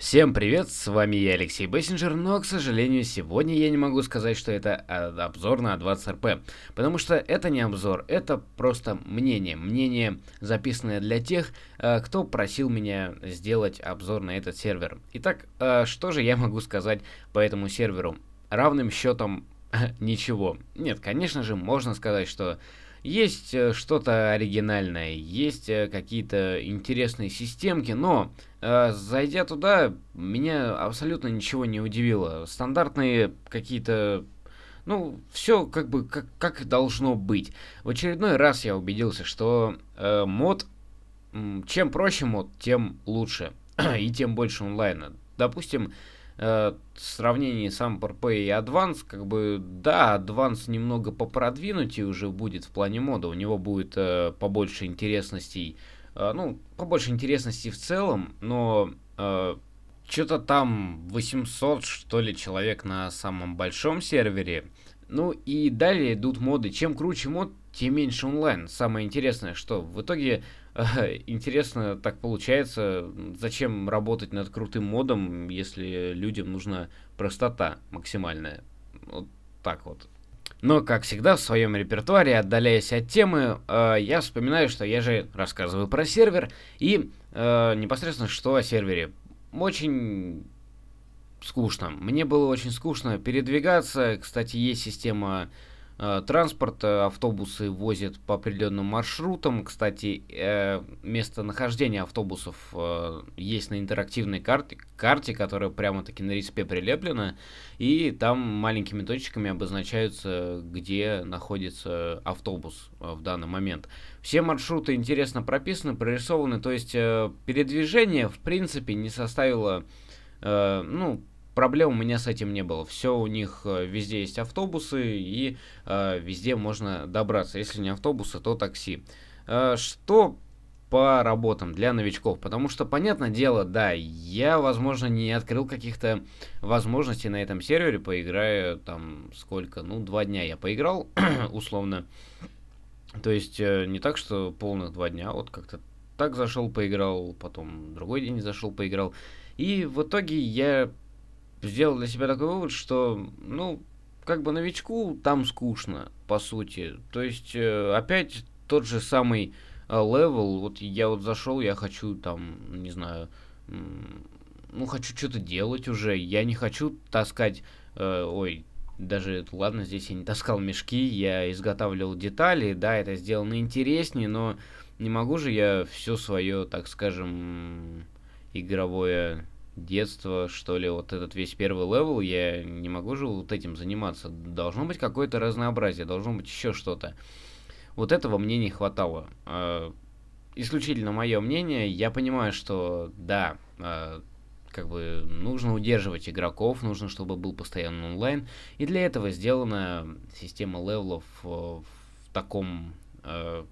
Всем привет, с вами я Алексей Бессинджер, но, к сожалению, сегодня я не могу сказать, что это а, обзор на 20RP, потому что это не обзор, это просто мнение, мнение, записанное для тех, а, кто просил меня сделать обзор на этот сервер. Итак, а, что же я могу сказать по этому серверу? Равным счетом ничего. Нет, конечно же, можно сказать, что есть э, что-то оригинальное, есть э, какие-то интересные системки, но э, зайдя туда, меня абсолютно ничего не удивило. Стандартные какие-то ну, все как бы как, как должно быть. В очередной раз я убедился, что э, мод, чем проще мод, тем лучше. и тем больше онлайна. Допустим, э, сравнении Сампер Pay и Advance, как бы, да, Advance немного попродвинутый уже будет в плане мода, у него будет э, побольше интересностей, э, ну, побольше интересностей в целом, но э, что-то там 800, что ли, человек на самом большом сервере, ну и далее идут моды. Чем круче мод, тем меньше онлайн. Самое интересное, что в итоге интересно так получается, зачем работать над крутым модом, если людям нужна простота максимальная. Вот так вот. Но, как всегда, в своем репертуаре, отдаляясь от темы, э, я вспоминаю, что я же рассказываю про сервер и э, непосредственно что о сервере. Очень скучно. Мне было очень скучно передвигаться. Кстати, есть система Э, транспорт. Э, автобусы возят по определенным маршрутам. Кстати, э, местонахождение автобусов есть на интерактивной карте, карте которая прямо-таки на респе прилеплена. И там маленькими точечками обозначаются, где находится автобус в данный момент. Все маршруты интересно прописаны, прорисованы. То есть передвижение, в принципе, не составило ну, проблем у меня с этим не было. Все у них э, везде есть автобусы и э, везде можно добраться. Если не автобусы, то такси. Э, что по работам для новичков, потому что, понятное дело, да, я, возможно, не открыл каких-то возможностей на этом сервере, поиграю там сколько, ну, два дня я поиграл, условно, то есть э, не так, что полных два дня, а вот как-то так зашел, поиграл, потом другой день зашел, поиграл, и в итоге я сделал для себя такой вывод, что, ну, как бы новичку там скучно, по сути. То есть, э, опять тот же самый э, левел, вот я вот зашел, я хочу там, не знаю, ну, хочу что-то делать уже, я не хочу таскать, э, ой, даже, ладно, здесь я не таскал мешки, я изготавливал детали, да, это сделано интереснее, но не могу же я все свое, так скажем, игровое детства, что ли, вот этот весь первый левел, я не могу же вот этим заниматься. Должно быть какое-то разнообразие, должно быть еще что-то. Вот этого мне не хватало. А, исключительно мое мнение, я понимаю, что да, а, как бы нужно удерживать игроков, нужно, чтобы был постоянно онлайн, и для этого сделана система левелов э, в таком э,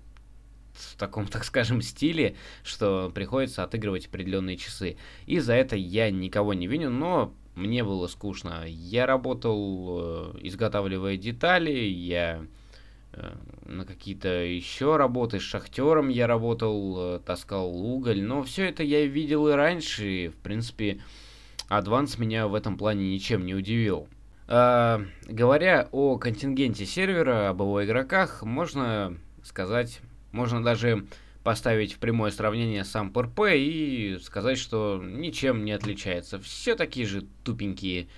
в таком, так скажем, стиле, что приходится отыгрывать определенные часы. И за это я никого не виню, но мне было скучно. Я работал, э, изготавливая детали, я э, на какие-то еще работы с шахтером я работал, э, таскал уголь, но все это я видел и раньше, и, в принципе, Адванс меня в этом плане ничем не удивил. А, говоря о контингенте сервера, об его игроках, можно сказать можно даже поставить в прямое сравнение сам ПРП и сказать, что ничем не отличается. Все такие же тупенькие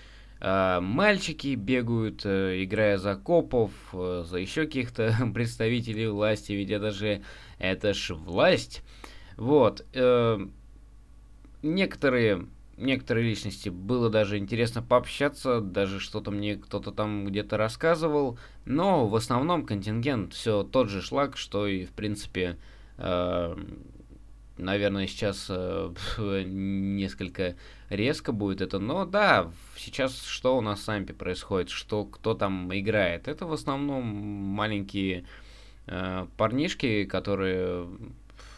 а, мальчики бегают, э, играя за копов, э, за еще каких-то представителей власти, ведь это же, это ж власть. Вот. Э, некоторые некоторые личности. Было даже интересно пообщаться, даже что-то мне кто-то там где-то рассказывал. Но в основном контингент все тот же шлак, что и в принципе, э, наверное, сейчас э, несколько резко будет это. Но да, сейчас что у нас с Ампи происходит, что кто там играет. Это в основном маленькие э, парнишки, которые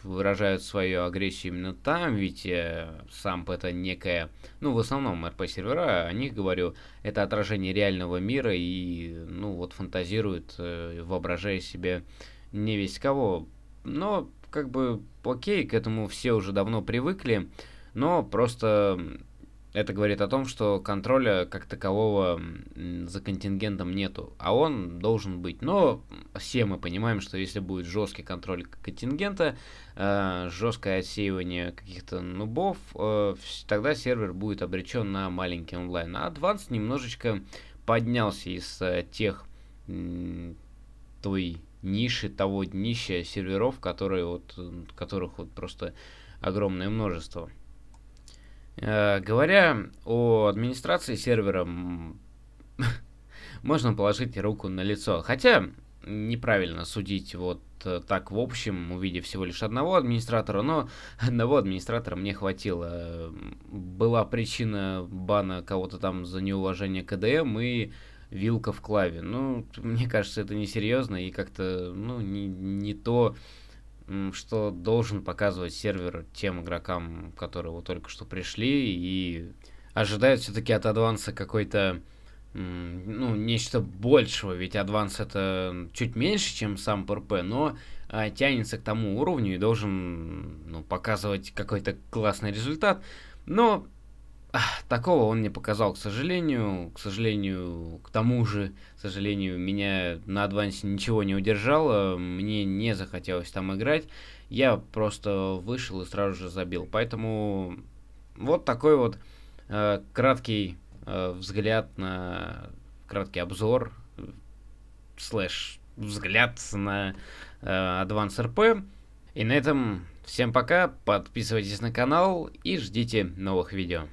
выражают свою агрессию именно там, ведь э, самп это некое, ну в основном РП сервера, о них говорю, это отражение реального мира и ну вот фантазируют, э, воображая себе не весь кого. Но как бы окей, к этому все уже давно привыкли, но просто это говорит о том, что контроля как такового за контингентом нету, а он должен быть. Но все мы понимаем, что если будет жесткий контроль контингента, э, жесткое отсеивание каких-то нубов, э, тогда сервер будет обречен на маленький онлайн. А Advanced немножечко поднялся из э, тех той ниши, того днища серверов, которые вот, которых вот просто огромное множество. Э, говоря о администрации сервера, можно положить руку на лицо. Хотя неправильно судить вот э, так в общем, увидев всего лишь одного администратора, но одного администратора мне хватило. Была причина бана кого-то там за неуважение к КДМ и вилка в клаве. Ну, мне кажется, это несерьезно и как-то, ну, не, не то что должен показывать сервер тем игрокам, которые вот только что пришли и ожидают все-таки от адванса какой-то ну, нечто большего, ведь адванс это чуть меньше, чем сам ПРП, но а, тянется к тому уровню и должен ну, показывать какой-то классный результат. Но такого он мне показал, к сожалению. К сожалению, к тому же, к сожалению, меня на адвансе ничего не удержало. Мне не захотелось там играть. Я просто вышел и сразу же забил. Поэтому вот такой вот э, краткий э, взгляд на... Краткий обзор слэш взгляд на э, Advance RP. И на этом всем пока, подписывайтесь на канал и ждите новых видео.